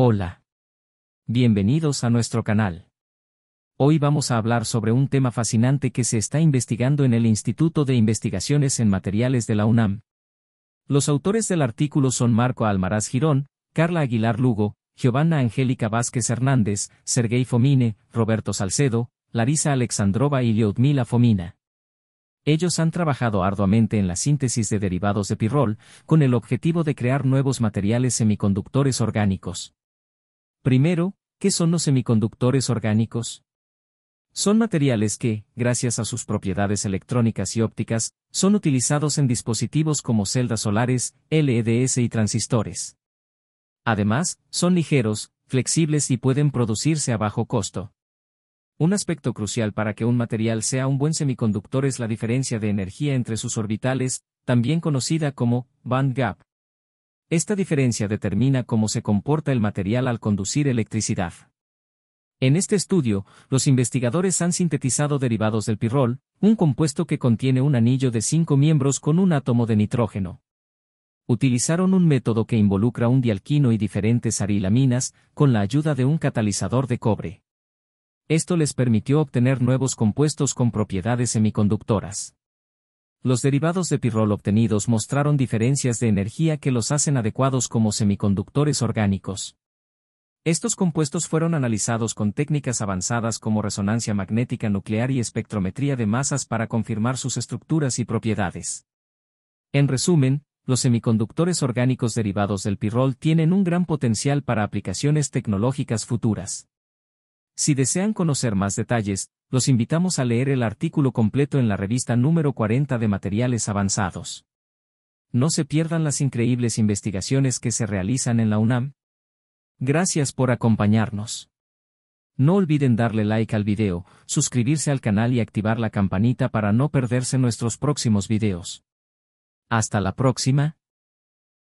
Hola. Bienvenidos a nuestro canal. Hoy vamos a hablar sobre un tema fascinante que se está investigando en el Instituto de Investigaciones en Materiales de la UNAM. Los autores del artículo son Marco Almaraz Girón, Carla Aguilar Lugo, Giovanna Angélica Vázquez Hernández, Sergei Fomine, Roberto Salcedo, Larisa Alexandrova y Lyudmila Fomina. Ellos han trabajado arduamente en la síntesis de derivados de pirrol, con el objetivo de crear nuevos materiales semiconductores orgánicos. Primero, ¿qué son los semiconductores orgánicos? Son materiales que, gracias a sus propiedades electrónicas y ópticas, son utilizados en dispositivos como celdas solares, LEDs y transistores. Además, son ligeros, flexibles y pueden producirse a bajo costo. Un aspecto crucial para que un material sea un buen semiconductor es la diferencia de energía entre sus orbitales, también conocida como band gap. Esta diferencia determina cómo se comporta el material al conducir electricidad. En este estudio, los investigadores han sintetizado derivados del pirrol, un compuesto que contiene un anillo de cinco miembros con un átomo de nitrógeno. Utilizaron un método que involucra un dialquino y diferentes arilaminas, con la ayuda de un catalizador de cobre. Esto les permitió obtener nuevos compuestos con propiedades semiconductoras. Los derivados de pirrol obtenidos mostraron diferencias de energía que los hacen adecuados como semiconductores orgánicos. Estos compuestos fueron analizados con técnicas avanzadas como resonancia magnética nuclear y espectrometría de masas para confirmar sus estructuras y propiedades. En resumen, los semiconductores orgánicos derivados del pirrol tienen un gran potencial para aplicaciones tecnológicas futuras. Si desean conocer más detalles, los invitamos a leer el artículo completo en la revista número 40 de Materiales Avanzados. No se pierdan las increíbles investigaciones que se realizan en la UNAM. Gracias por acompañarnos. No olviden darle like al video, suscribirse al canal y activar la campanita para no perderse nuestros próximos videos. Hasta la próxima.